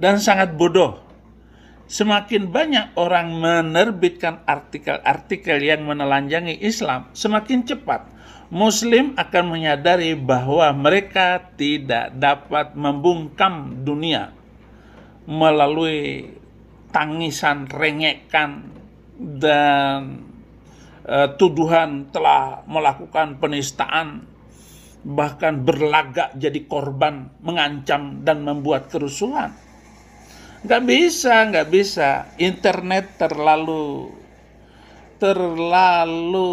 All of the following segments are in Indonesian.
dan sangat bodoh. Semakin banyak orang menerbitkan artikel-artikel yang menelanjangi Islam, semakin cepat Muslim akan menyadari bahwa mereka tidak dapat membungkam dunia melalui tangisan, rengekan, dan e, tuduhan telah melakukan penistaan, bahkan berlagak jadi korban, mengancam, dan membuat kerusuhan nggak bisa nggak bisa internet terlalu terlalu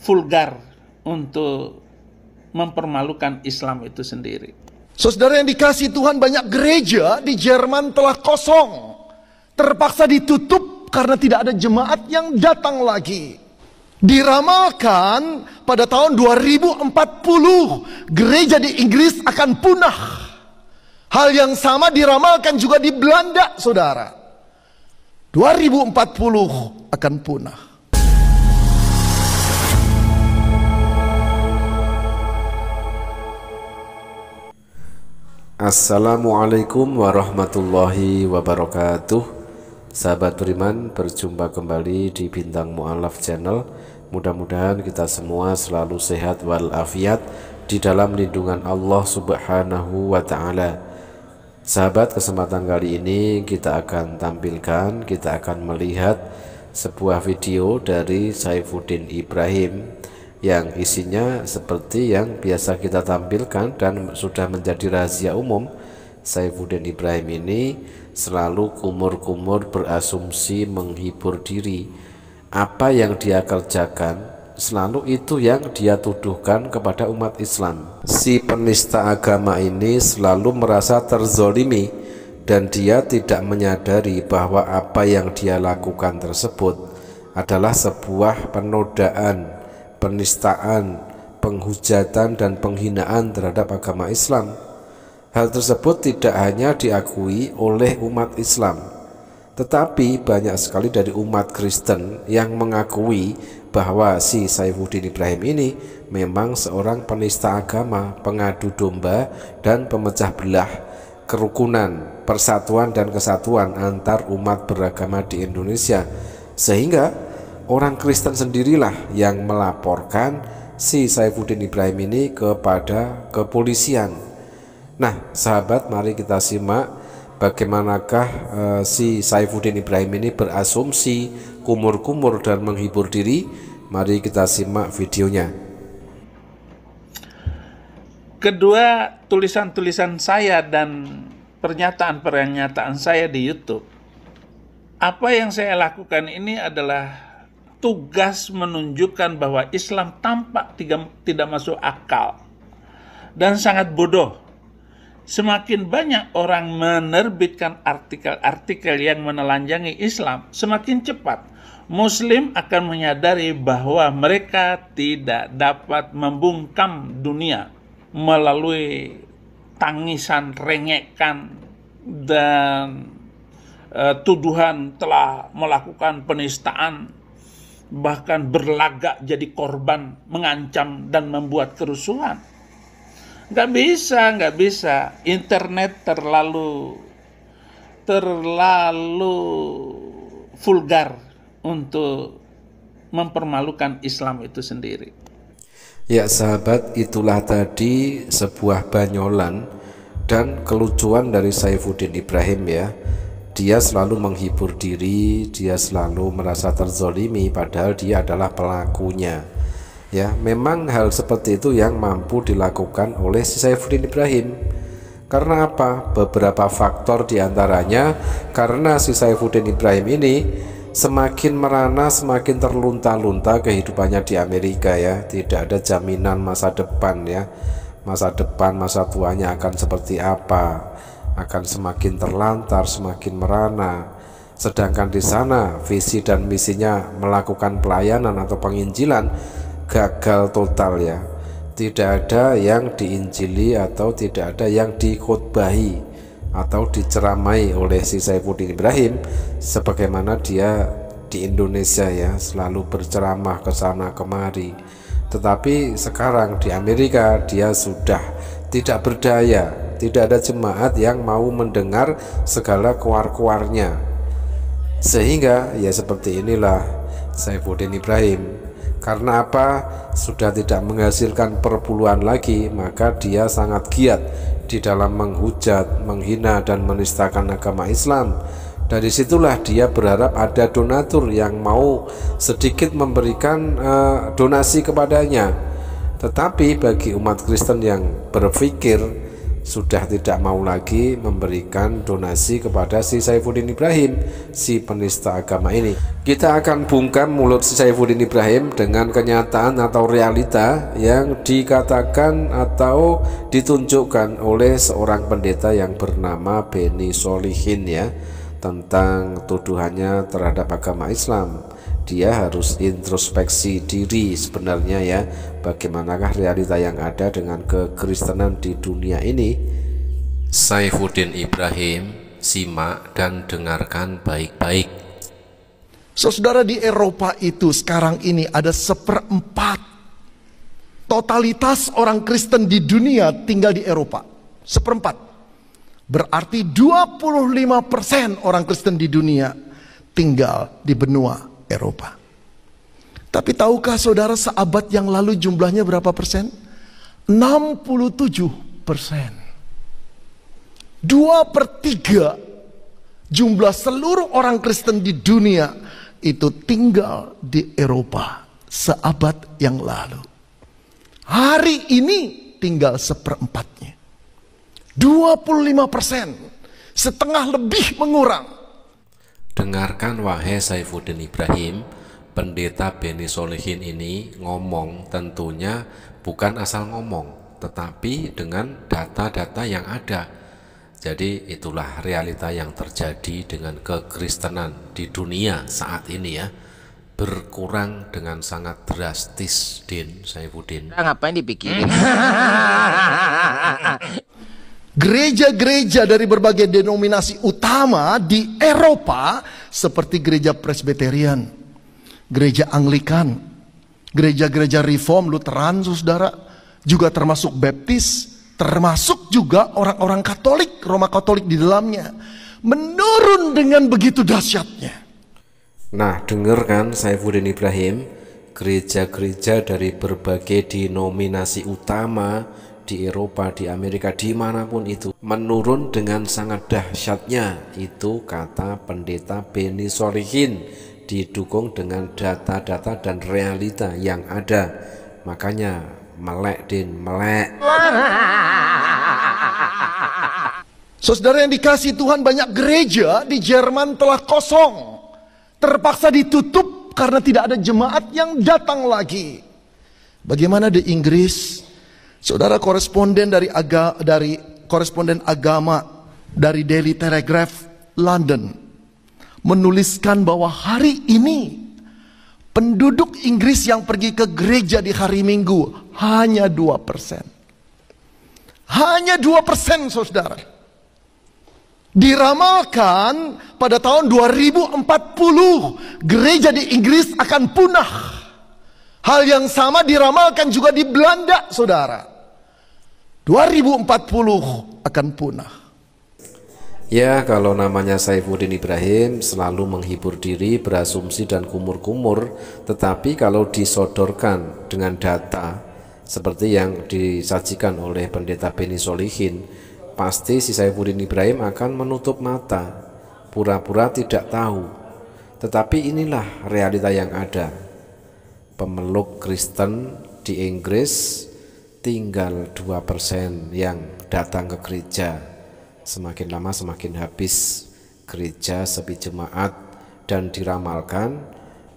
vulgar untuk mempermalukan Islam itu sendiri. saudara yang dikasih Tuhan banyak gereja di Jerman telah kosong. Terpaksa ditutup karena tidak ada jemaat yang datang lagi. Diramalkan pada tahun 2040 gereja di Inggris akan punah. Hal yang sama diramalkan juga di Belanda, saudara. 2040 akan punah. Assalamualaikum warahmatullahi wabarakatuh Sahabat Beriman berjumpa kembali di Bintang Mu'alaf Channel Mudah-mudahan kita semua selalu sehat walafiat Di dalam lindungan Allah subhanahu wa ta'ala Sahabat, kesempatan kali ini kita akan tampilkan, kita akan melihat sebuah video dari Saifuddin Ibrahim yang isinya seperti yang biasa kita tampilkan dan sudah menjadi rahasia umum. Saifuddin Ibrahim ini selalu kumur-kumur berasumsi menghibur diri. Apa yang dia kerjakan selalu itu yang dia tuduhkan kepada umat Islam. Si penista agama ini selalu merasa terzolimi dan dia tidak menyadari bahwa apa yang dia lakukan tersebut adalah sebuah penodaan, penistaan, penghujatan dan penghinaan terhadap agama Islam. Hal tersebut tidak hanya diakui oleh umat Islam, tetapi banyak sekali dari umat Kristen yang mengakui bahwa si Saifuddin Ibrahim ini memang seorang penista agama, pengadu domba, dan pemecah belah kerukunan, persatuan dan kesatuan antar umat beragama di Indonesia. Sehingga orang Kristen sendirilah yang melaporkan si Saifuddin Ibrahim ini kepada kepolisian. Nah, sahabat, mari kita simak bagaimanakah uh, si Saifuddin Ibrahim ini berasumsi kumur-kumur dan menghibur diri mari kita simak videonya kedua tulisan-tulisan saya dan pernyataan-pernyataan saya di YouTube apa yang saya lakukan ini adalah tugas menunjukkan bahwa Islam tampak tiga, tidak masuk akal dan sangat bodoh semakin banyak orang menerbitkan artikel-artikel yang menelanjangi Islam, semakin cepat Muslim akan menyadari bahwa mereka tidak dapat membungkam dunia melalui tangisan, rengekan, dan e, tuduhan telah melakukan penistaan, bahkan berlagak jadi korban, mengancam, dan membuat kerusuhan nggak bisa nggak bisa internet terlalu terlalu vulgar untuk mempermalukan Islam itu sendiri ya sahabat itulah tadi sebuah banyolan dan kelucuan dari Saifuddin Ibrahim ya dia selalu menghibur diri, dia selalu merasa terzolimi, padahal dia adalah pelakunya. Ya, memang hal seperti itu yang mampu dilakukan oleh si Saifuddin Ibrahim. Karena apa? Beberapa faktor diantaranya karena si Saifuddin Ibrahim ini semakin merana, semakin terlunta-lunta kehidupannya di Amerika ya. Tidak ada jaminan masa depan ya. Masa depan, masa tuanya akan seperti apa? Akan semakin terlantar, semakin merana. Sedangkan di sana visi dan misinya melakukan pelayanan atau penginjilan gagal total ya tidak ada yang diinjili atau tidak ada yang dikhotbahi atau diceramai oleh si Saifuddin Ibrahim sebagaimana dia di Indonesia ya selalu berceramah ke sana kemari tetapi sekarang di Amerika dia sudah tidak berdaya tidak ada jemaat yang mau mendengar segala kuar-kuarnya sehingga ya seperti inilah Saifuddin Ibrahim karena apa? Sudah tidak menghasilkan perpuluhan lagi, maka dia sangat giat di dalam menghujat, menghina dan menistakan agama Islam. Dari situlah dia berharap ada donatur yang mau sedikit memberikan uh, donasi kepadanya. Tetapi bagi umat Kristen yang berpikir sudah tidak mau lagi memberikan donasi kepada si Saifuddin Ibrahim, si penista agama ini. Kita akan bungkam mulut si Saifuddin Ibrahim dengan kenyataan atau realita yang dikatakan atau ditunjukkan oleh seorang pendeta yang bernama Beni Solihin ya tentang tuduhannya terhadap agama Islam dia harus introspeksi diri sebenarnya ya bagaimanakah realita yang ada dengan kekristenan di dunia ini Saifuddin Ibrahim simak dan dengarkan baik-baik Saudara di Eropa itu sekarang ini ada seperempat totalitas orang Kristen di dunia tinggal di Eropa seperempat berarti 25% orang Kristen di dunia tinggal di benua Eropa. Tapi tahukah saudara seabad yang lalu jumlahnya berapa persen? 67 persen. Dua per tiga jumlah seluruh orang Kristen di dunia itu tinggal di Eropa seabad yang lalu. Hari ini tinggal seperempatnya. 25 persen. Setengah lebih mengurang. Dengarkan wahai Saifuddin Ibrahim, pendeta Beni Solehin ini ngomong tentunya bukan asal ngomong, tetapi dengan data-data yang ada. Jadi itulah realita yang terjadi dengan kekristenan di dunia saat ini ya berkurang dengan sangat drastis Din Saifuddin. ngapain dipikirin? gereja-gereja dari berbagai denominasi utama di Eropa seperti gereja Presbyterian, gereja Anglikan, gereja-gereja Reform, Lutheran, saudara, juga termasuk Baptis, termasuk juga orang-orang Katolik, Roma Katolik di dalamnya, menurun dengan begitu dahsyatnya. Nah, dengarkan, kan Saifuddin Ibrahim, gereja-gereja dari berbagai denominasi utama di Eropa, di Amerika, dimanapun itu menurun dengan sangat dahsyatnya itu kata pendeta Beni Solihin didukung dengan data-data dan realita yang ada makanya melek din melek Saudara yang dikasih Tuhan banyak gereja di Jerman telah kosong terpaksa ditutup karena tidak ada jemaat yang datang lagi. Bagaimana di Inggris, Saudara koresponden dari aga, dari koresponden agama dari Daily Telegraph London menuliskan bahwa hari ini penduduk Inggris yang pergi ke gereja di hari Minggu hanya 2%. Hanya 2% Saudara. Diramalkan pada tahun 2040 gereja di Inggris akan punah. Hal yang sama diramalkan juga di Belanda, saudara. 2040 akan punah. Ya, kalau namanya Saifuddin Ibrahim selalu menghibur diri, berasumsi dan kumur-kumur, tetapi kalau disodorkan dengan data seperti yang disajikan oleh pendeta Beni Solihin, pasti si Saifuddin Ibrahim akan menutup mata, pura-pura tidak tahu. Tetapi inilah realita yang ada pemeluk Kristen di Inggris tinggal 2% yang datang ke gereja. Semakin lama semakin habis gereja sepi jemaat dan diramalkan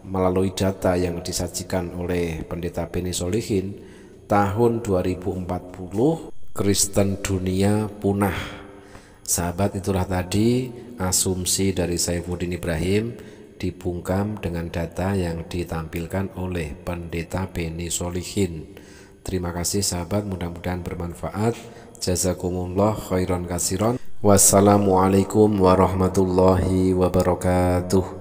melalui data yang disajikan oleh pendeta Beni Solihin tahun 2040 Kristen dunia punah. Sahabat itulah tadi asumsi dari Saifuddin Ibrahim dibungkam dengan data yang ditampilkan oleh Pendeta Beni Solihin. Terima kasih sahabat, mudah-mudahan bermanfaat. Jazakumullah khairan kasiron. Wassalamualaikum warahmatullahi wabarakatuh.